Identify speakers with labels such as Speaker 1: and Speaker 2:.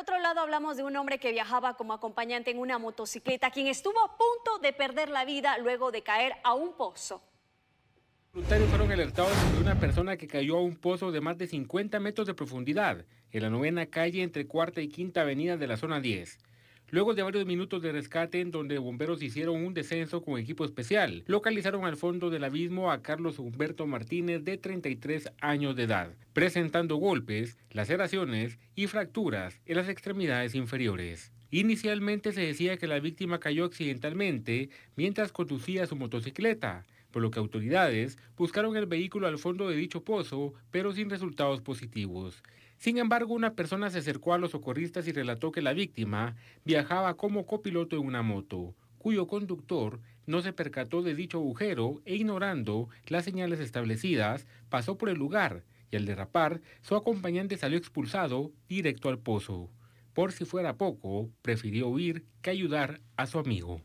Speaker 1: otro lado, hablamos de un hombre que viajaba como acompañante en una motocicleta, quien estuvo a punto de perder la vida luego de caer a un pozo.
Speaker 2: Voluntarios fueron alertados de una persona que cayó a un pozo de más de 50 metros de profundidad en la novena calle entre cuarta y quinta avenida de la zona 10. Luego de varios minutos de rescate en donde bomberos hicieron un descenso con equipo especial, localizaron al fondo del abismo a Carlos Humberto Martínez de 33 años de edad, presentando golpes, laceraciones y fracturas en las extremidades inferiores. Inicialmente se decía que la víctima cayó accidentalmente mientras conducía su motocicleta, por lo que autoridades buscaron el vehículo al fondo de dicho pozo, pero sin resultados positivos. Sin embargo, una persona se acercó a los socorristas y relató que la víctima viajaba como copiloto en una moto, cuyo conductor no se percató de dicho agujero e ignorando las señales establecidas, pasó por el lugar y al derrapar, su acompañante salió expulsado directo al pozo. Por si fuera poco, prefirió huir que ayudar a su amigo.